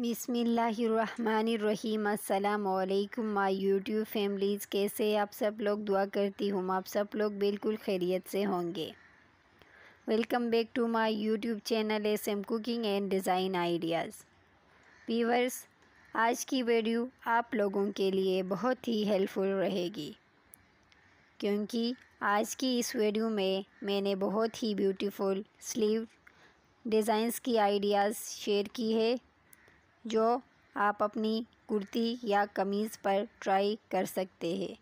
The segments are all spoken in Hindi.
बिसमीम अल्लाम माई यूट्यूब फैमिलीज़ कैसे आप सब लोग दुआ करती हूँ आप सब लोग बिल्कुल खैरियत से होंगे welcome back to my YouTube channel S M cooking and design ideas viewers आज की वीडियो आप लोगों के लिए बहुत ही हेल्पफुल रहेगी क्योंकि आज की इस वीडियो में मैंने बहुत ही ब्यूटीफुल स्लीव डिज़ाइंस की आइडियाज़ शेयर की है जो आप अपनी कुर्ती या कमीज़ पर ट्राई कर सकते हैं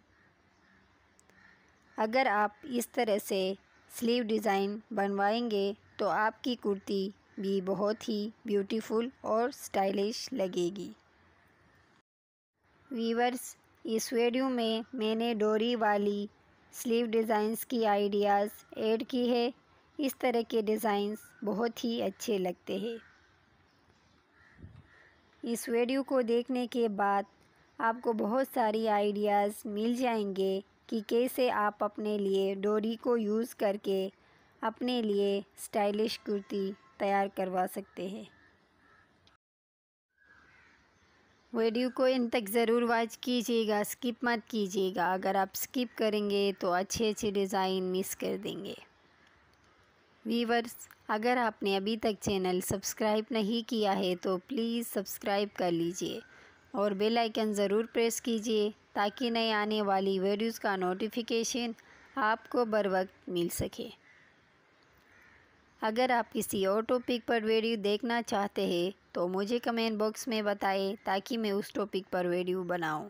अगर आप इस तरह से स्लीव डिज़ाइन बनवाएंगे तो आपकी कुर्ती भी बहुत ही ब्यूटीफुल और स्टाइलिश लगेगी वीवर्स इस वीडियो में मैंने डोरी वाली स्लीव डिज़ाइंस की आइडियाज़ ऐड की है इस तरह के डिज़ाइंस बहुत ही अच्छे लगते हैं इस वीडियो को देखने के बाद आपको बहुत सारी आइडियाज़ मिल जाएंगे कि कैसे आप अपने लिए डोरी को यूज़ करके अपने लिए स्टाइलिश कुर्ती तैयार करवा सकते हैं वीडियो को इन तक ज़रूर वॉच कीजिएगा स्किप मत कीजिएगा अगर आप स्किप करेंगे तो अच्छे अच्छे डिज़ाइन मिस कर देंगे वीवर्स अगर आपने अभी तक चैनल सब्सक्राइब नहीं किया है तो प्लीज़ सब्सक्राइब कर लीजिए और बेल आइकन ज़रूर प्रेस कीजिए ताकि नए आने वाली वीडियोस का नोटिफिकेशन आपको बर वक्त मिल सके अगर आप किसी और टॉपिक पर वीडियो देखना चाहते हैं तो मुझे कमेंट बॉक्स में बताएं ताकि मैं उस टॉपिक पर वीडियो बनाऊं।